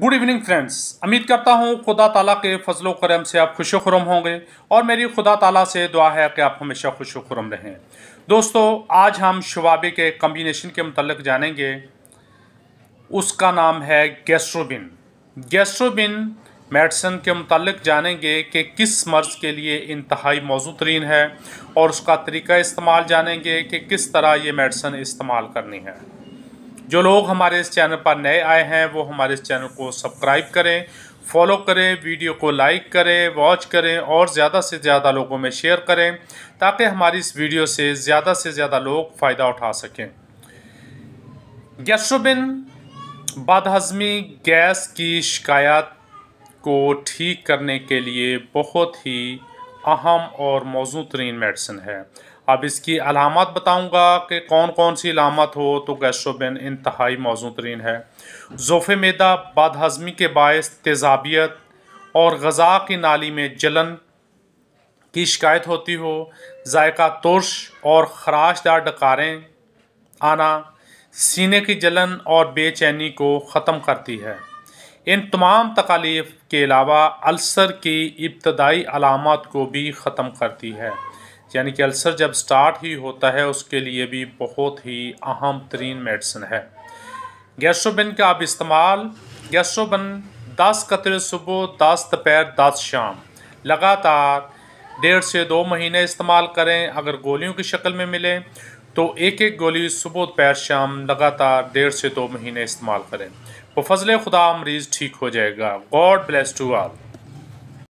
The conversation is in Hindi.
गुड इवनिंग फ्रेंड्स उम्मीद करता हूँ खुदा ताला के फजलो करम से आप खुश खुरम होंगे और मेरी खुदा ताला से दुआ है कि आप हमेशा खुश खुरम रहें दोस्तों आज हम शवाबे के कम्बिनेशन के मतलब जानेंगे उसका नाम है गैस्ट्रोबिन गैस्ट्रोबिन मेडिसन के मतलब जानेंगे कि किस मर्ज़ के लिए इंतहाई मौजू तरीन है और उसका तरीका इस्तेमाल जानेंगे कि किस तरह ये मेडिसन इस्तेमाल करनी है जो लोग हमारे इस चैनल पर नए आए हैं वो हमारे इस चैनल को सब्सक्राइब करें फॉलो करें वीडियो को लाइक करें वॉच करें और ज़्यादा से ज़्यादा लोगों में शेयर करें ताकि हमारी इस वीडियो से ज़्यादा से ज़्यादा लोग फ़ायदा उठा सकें बद बदहजमी गैस की शिकायत को ठीक करने के लिए बहुत ही अहम और मौजू तरीन मेडिसिन है अब इसकी अलामत बताऊँगा कि कौन कौन सी अलामत हो तो गैसोबेन इंतहाई मौजू तरीन है ज़ोफ़े मैदा बद हज़मी के बायस तेजाबियत और गज़ा की नाली में जलन की शिकायत होती हो जायका तुरश और खराशदार डकारें आना सीने की जलन और बेचैनी को ख़त्म करती है इन तमाम तकालीफ के अलावा अल्सर की इब्तदाई अलामत को भी ख़त्म करती है यानी कि अल्सर जब स्टार्ट ही होता है उसके लिए भी बहुत ही अहम तरीन मेडिसिन है गैस्ट्रोबिन का आप इस्तेमाल गैसोबिन दस कतरे सुबह दस दोपहर दस शाम लगातार डेढ़ से दो महीने इस्तेमाल करें अगर गोलियों की शक्ल में मिले तो एक एक गोली सुबह दोपहर शाम लगातार डेढ़ से दो महीने इस्तेमाल करें वो तो फजल खुदा मरीज़ ठीक हो जाएगा गॉड ब्लेस टू आल